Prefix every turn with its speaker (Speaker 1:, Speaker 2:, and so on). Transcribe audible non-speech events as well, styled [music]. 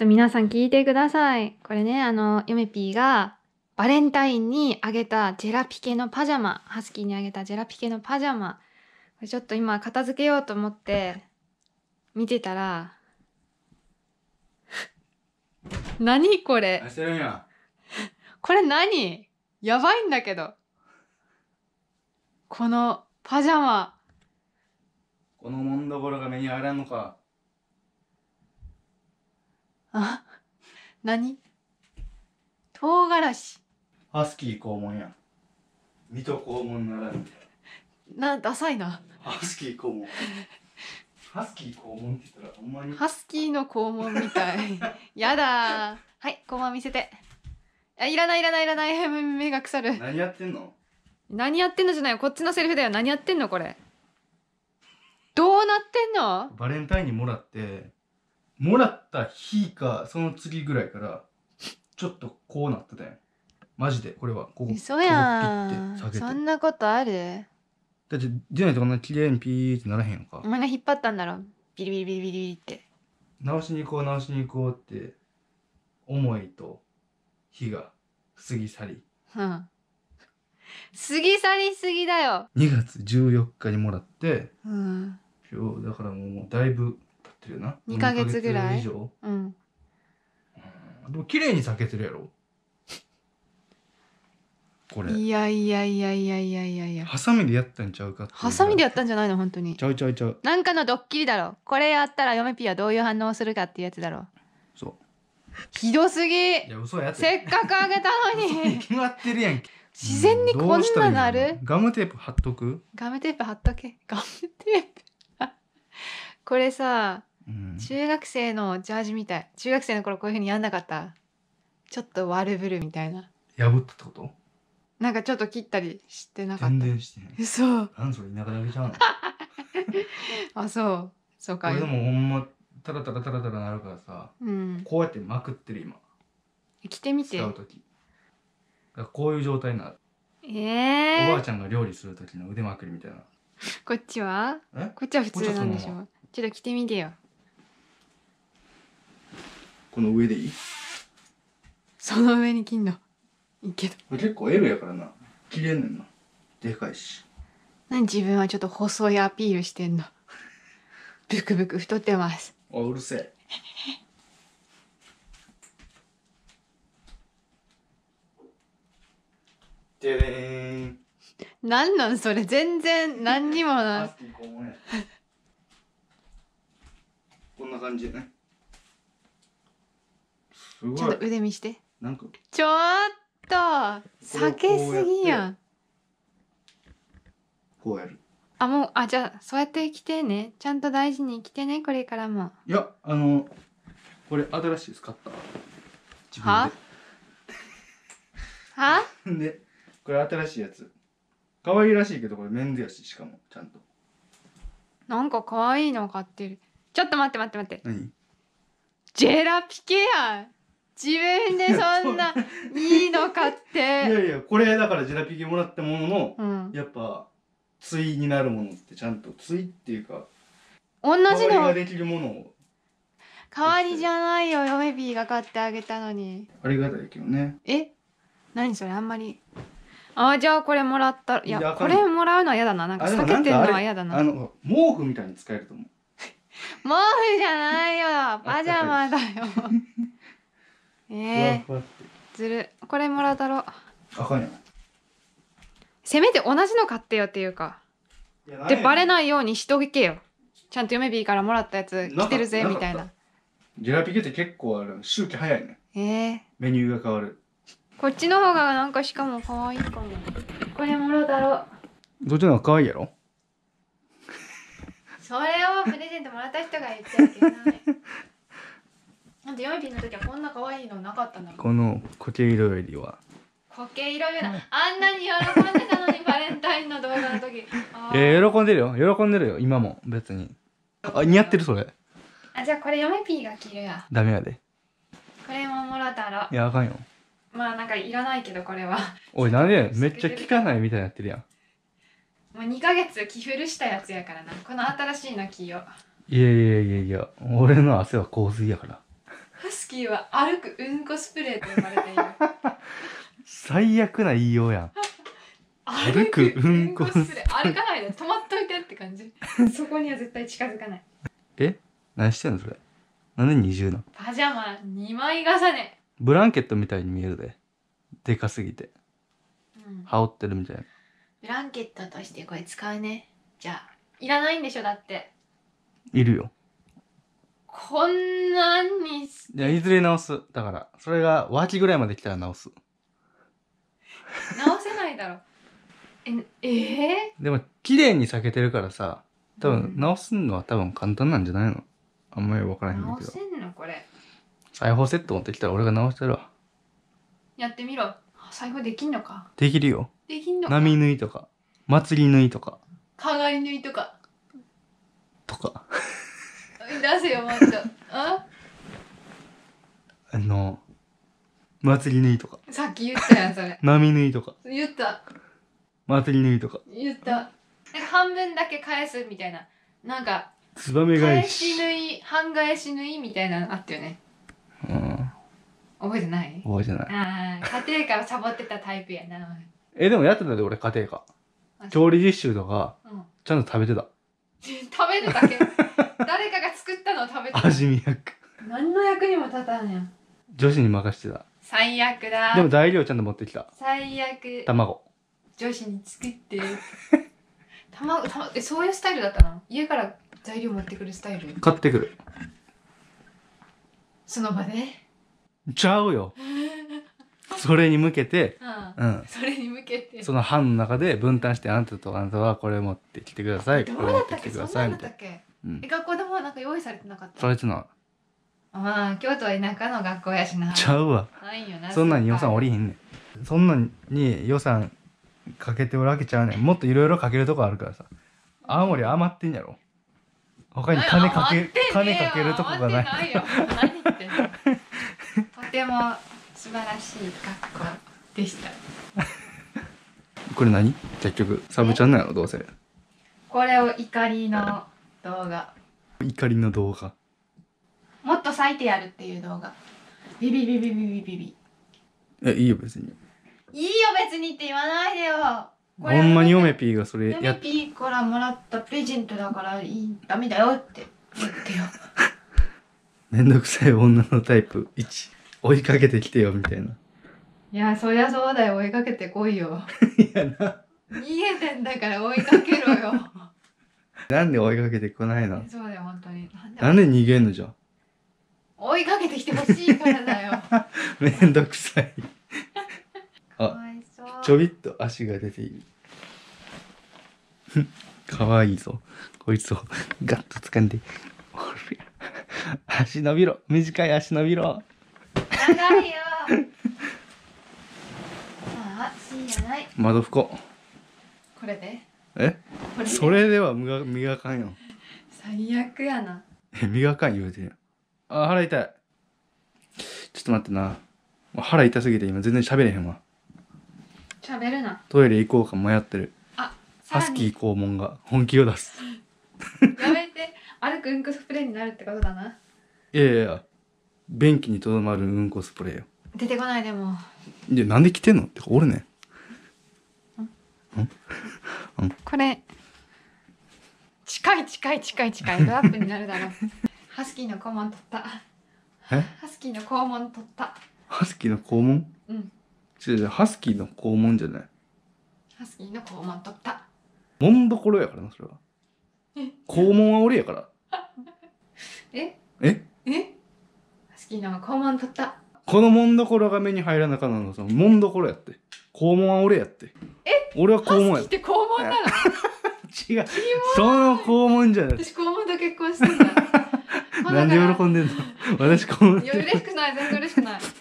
Speaker 1: と皆さん聞いてください。これね、あの、ヨメピーがバレンタインにあげたジェラピケのパジャマ、ハスキーにあげたジェラピケのパジャマ、これちょっと今片付けようと思って見てたら、[laughs] 何これこれ何やばいんだけど。このパジャマ。
Speaker 2: このもんどころが目に入らんのか。
Speaker 1: あ何唐辛子
Speaker 2: ハスキー肛門や水戸肛門ならぬ
Speaker 1: なダサいな
Speaker 2: ハスキー肛門ハスキー肛門って言ったらほんまにハ
Speaker 1: スキーの肛門みたい [laughs] やだはい肛門見せてあいらないいらないいらない [laughs] 目が腐る
Speaker 2: 何やってんの
Speaker 1: 何やってんのじゃないよこっちのセリフだよ何やってんのこれどうなってんの
Speaker 2: バレンタインにもらってもらった日か、その次ぐらいから、ちょっとこうなってたやマジで、これは。こう、嘘やん。そん
Speaker 1: なことある
Speaker 2: だって、じゃないとこんな綺麗にピーってならへんのか。
Speaker 1: お前が引っ張ったんだろ。ビビリビリビリビリって。
Speaker 2: 直しに行こう、直しに行こうって、思いと日が過ぎ去り。
Speaker 1: うん。過ぎ去りすぎだよ
Speaker 2: 2月14日にもらって、うん、今日だからもうだいぶってるな2か月ぐらい以上うんでも綺麗に咲けてるやろこれい
Speaker 1: やいやいやいやいやいやいやハサ
Speaker 2: ミでやったんちゃうかってみうハサ
Speaker 1: ミでやったんじゃないの本当に
Speaker 2: ちゃうちゃうちゃう
Speaker 1: なんかのドッキリだろこれやったら嫁ピはどういう反応するかってやつだろそうひどすぎいや嘘やせっかくあげたのに
Speaker 2: 決まってるやん
Speaker 1: 自然にこんななる、ガ
Speaker 2: ムテープ貼っとく
Speaker 1: ガムテープ貼っとけガムテープ [laughs] これさ中学生のジャージみたい中学生の頃こういうふうにやんなかったちょっと悪ぶるみたいな
Speaker 2: 破ったってこと
Speaker 1: なんかちょっと切ったりしてなかった全然て。う
Speaker 2: なんそれ田舎だけちゃの [laughs]
Speaker 1: あそうそうか俺でもほん
Speaker 2: まタラタラタラタラなるからさ、うん、こうやってまくってる今
Speaker 1: 着てみて使う
Speaker 2: 時こういう状態になる
Speaker 1: ええー、おば
Speaker 2: あちゃんが料理する時の腕まくりみたいな [laughs]
Speaker 1: こっちはこっちは普通なんでしょちょっと着てみてよこの上でいいその上に金のいいけど
Speaker 2: 結構 L やからな切れんねんなでかいし
Speaker 1: 何自分はちょっと細いアピールしてんのブクブク太ってます
Speaker 2: あうるせえてででん
Speaker 1: 何なんそれ全然何にもない
Speaker 2: こんな感じでね
Speaker 1: すごいちょっと腕見してなんかちょっと
Speaker 2: 避けすぎやんこうやる
Speaker 1: あもうあじゃあそうやって生きてねちゃんと大事に生きてねこれからも
Speaker 2: いやあのこれ新しいです買った自分では [laughs] でこれ新しいやつ可愛いらしいけどこれメンズやししかもちゃんと
Speaker 1: なんか可愛いの買ってるちょっと待って待って待って
Speaker 2: 何ジ
Speaker 1: ェラピケや自分でそんな、[laughs] いいのかって。いや
Speaker 2: いや、これだからジラピケもらったものの、うん、やっぱ、対になるものってちゃんと、対っていうか、
Speaker 1: 同じの。代わりがで
Speaker 2: きるものを。
Speaker 1: 代わりじゃないよ、ヨメビーが買ってあげたのに。
Speaker 2: ありがたいけどね。
Speaker 1: え何それあんまり。あじゃあこれもらったら、いや、これもらうのは嫌だな。なんか避けてるのは嫌だな。あ
Speaker 2: の、毛布みたいに使えると思う。
Speaker 1: [laughs] 毛布じゃないよ。パジャマだよ。[laughs] ええー、ずるこれもらうだろうあかんやせめて同じの買ってよっていうかでバレないようにしとけよちゃんと嫁ビーからもらったやつ来てるぜみたいな
Speaker 2: ジェラピケって結構ある周期早いねええー、メニューが変わる
Speaker 1: こっちの方がなんかしかも可愛いかもこれもらうだろう
Speaker 2: どっちの方が可愛いやろ
Speaker 1: [laughs] それをプレゼントもらった人が言ってるけど出会いーの時はこんな可愛いのなかったな
Speaker 2: この苔色よりは
Speaker 1: 苔色より、うあんなに喜んでたのに [laughs] バレンタインの動画の時い
Speaker 2: え喜んでるよ喜んでるよ今も別にあ似合ってるそれ
Speaker 1: あじゃあこれヨ嫁ピーが着るやダメやでこれももらったらいやあかんよまあなんかいらないけどこれは
Speaker 2: おいなんでめっちゃ効かないみたいになってるやん
Speaker 1: もう2か月着古したやつやからなこの新しいの着よ
Speaker 2: ういやいやいやいや俺の汗は洪水やから
Speaker 1: ハスキーは歩くうんこスプレーと呼ばれている
Speaker 2: 最悪な言いようやん歩くうんこスプレー歩か
Speaker 1: ないで止まっといてって感じそこには絶対近づかない
Speaker 2: え何してんのそれなんで二重な
Speaker 1: パジャマ2枚重ね
Speaker 2: ブランケットみたいに見えるででかすぎて、羽織ってるみたいな
Speaker 1: ブランケットとしてこれ使うねじゃあいらないんでしょだっているよこんなに
Speaker 2: しいや、いずれ直す。だから、それが脇ぐらいまで来たら直す。
Speaker 1: 直せないだろ。え、え
Speaker 2: でも、綺麗に避けてるからさ、多分、直すのは多分簡単なんじゃないのあんまりわからへんだ直けどせ。
Speaker 1: んのこれ。
Speaker 2: 裁縫セット持ってきたら俺が直してるわ。
Speaker 1: やってみろ。あ裁縫できんのか。できるよ。できんのか。波
Speaker 2: 縫いとか、祭り縫いとか、
Speaker 1: かがり縫いとか。とか。出せよもっとあ
Speaker 2: あの祭り縫いとか
Speaker 1: さっき言ったやんそれ
Speaker 2: 波縫いとか言った祭り縫いとか
Speaker 1: 言ったなんか半分だけ返すみたいななんか
Speaker 2: ツバメ返返し
Speaker 1: 縫い半返し縫いみたいなのあったよねうん覚えてない覚えてないああ家庭からサボってたタイプやな
Speaker 2: えでもやってたで俺家庭科調理実習とかうんちゃんと食べてた
Speaker 1: [laughs] 食べるだけ [laughs] 誰かが作ったのを食べて味見役何の役にも立たんやん
Speaker 2: 女子に任してた
Speaker 1: 最悪だでも
Speaker 2: 材料ちゃんと持ってきた
Speaker 1: 最悪卵女子に作って [laughs] 卵卵えそういうスタイルだったの家から材料持ってくるスタイル買ってくるその場で
Speaker 2: ちゃうよそれに向けて、[laughs] うん、うん、そ
Speaker 1: れに向けてその
Speaker 2: 班の中で分担してあなたとあなたはこれ持ってきてくださいどうだったっけそんなんだったっけうん
Speaker 1: え学校でもなんか用意されてなかったされてなまあ京都は田舎の学校やしなちゃうわないよなそんなに予算
Speaker 2: おりへんねんそんなに予算かけておるわけちゃうねんもっといろいろかけるとこあるからさ青森余ってんやろ他に金かけ金かけるとこがないてないよ何言っ
Speaker 1: てんのとても素晴らしい学校でした
Speaker 2: これ何結局サブチャンネルやろどうせ
Speaker 1: これを怒りの動画
Speaker 2: 怒りの動画
Speaker 1: もっと割いてやるっていう動画ビビビビビビビビ
Speaker 2: えいいよ別に
Speaker 1: いいよ別にって言わないでよ
Speaker 2: ほんまにヨメピーがそれやヨメピ
Speaker 1: ーからもらったプレゼントだからいいダメだよって言ってよ
Speaker 2: [laughs] めんどくさい女のタイプ1追いかけてきてよみたいな
Speaker 1: いやそりゃそうだよ追いかけてこいよ [laughs] いやな逃げてんだから追いかけろよ
Speaker 2: なんで追いかけてこないの
Speaker 1: そうだよ本当に
Speaker 2: なんで逃げんのじゃ
Speaker 1: 追いかけてきてほしい
Speaker 2: からだよ [laughs] めんどくさいあちょびっと足が出ている [laughs] かわいいぞこいつをガッと掴んで [laughs] 足伸びろ短い足伸びろ
Speaker 1: 長いよああ、じゃない
Speaker 2: 窓拭ここれでえそれでは磨磨かんよ
Speaker 1: 最悪やな
Speaker 2: え磨かん言うてあ腹痛いちょっと待ってな腹痛すぎて今全然喋れへんわ
Speaker 1: 喋るな
Speaker 2: トイレ行こうか迷ってる
Speaker 1: あハスキー
Speaker 2: 肛門が本気を出す
Speaker 1: [laughs] やめて歩くうんこスプレーになるってことだな
Speaker 2: いやいや便器にとどまるうんこスプレーよ
Speaker 1: 出てこないでも
Speaker 2: いやなんで来てんのってかおるねん
Speaker 1: んこれ近い近い近い近いドアップになるだろうハスキーの肛門取ったえハスキーの肛門取った
Speaker 2: ハスキーの肛門うん違う違うハスキーの肛門じゃない
Speaker 1: ハスキーの肛門取った
Speaker 2: 門んどころやからなそれはえ肛門は俺やからええ
Speaker 1: えハスキーの肛門取った
Speaker 2: この門んどころが目に入らなかなのその門どころやって肛門は俺やって
Speaker 1: え俺はハスキ肛門やーって肛門
Speaker 2: なの違うその肛門じゃない私
Speaker 1: 肛門と結婚してんだ [laughs] んで
Speaker 2: 喜んでんの私肛門いや嬉しくない全然
Speaker 1: 嬉しくない